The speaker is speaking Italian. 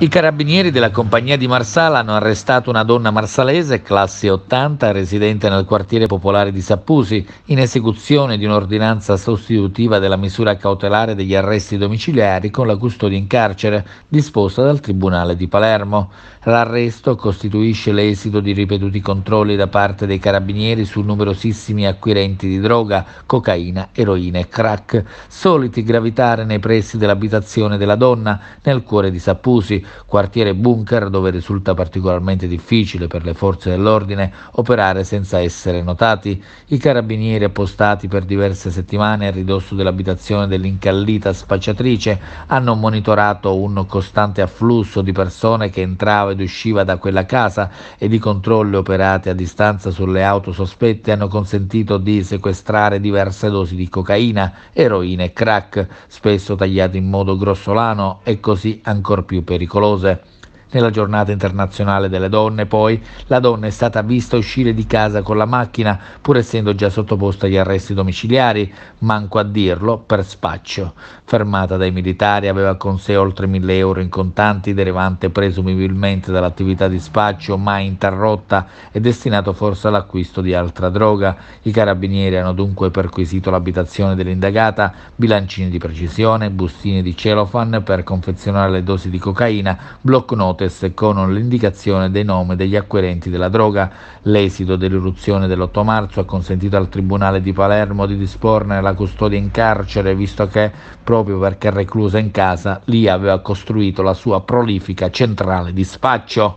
I carabinieri della compagnia di Marsala hanno arrestato una donna marsalese, classe 80, residente nel quartiere popolare di Sappusi, in esecuzione di un'ordinanza sostitutiva della misura cautelare degli arresti domiciliari con la custodia in carcere disposta dal Tribunale di Palermo. L'arresto costituisce l'esito di ripetuti controlli da parte dei carabinieri su numerosissimi acquirenti di droga, cocaina, eroina e crack, soliti gravitare nei pressi dell'abitazione della donna nel cuore di Sappusi quartiere bunker dove risulta particolarmente difficile per le forze dell'ordine operare senza essere notati, i carabinieri appostati per diverse settimane a ridosso dell'abitazione dell'incallita spacciatrice hanno monitorato un costante afflusso di persone che entrava ed usciva da quella casa e di controlli operati a distanza sulle auto sospette hanno consentito di sequestrare diverse dosi di cocaina, eroina e crack, spesso tagliate in modo grossolano e così ancor più pericoloso pericolose nella giornata internazionale delle donne, poi, la donna è stata vista uscire di casa con la macchina, pur essendo già sottoposta agli arresti domiciliari, manco a dirlo, per spaccio. Fermata dai militari, aveva con sé oltre 1000 euro in contanti, derivante presumibilmente dall'attività di spaccio mai interrotta e destinato forse all'acquisto di altra droga. I carabinieri hanno dunque perquisito l'abitazione dell'indagata, bilancini di precisione, bustine di celofan per confezionare le dosi di cocaina, blocco note notes con l'indicazione dei nomi degli acquirenti della droga. L'esito dell'irruzione dell'8 marzo ha consentito al Tribunale di Palermo di disporne la custodia in carcere, visto che proprio perché reclusa in casa, lì aveva costruito la sua prolifica centrale di spaccio.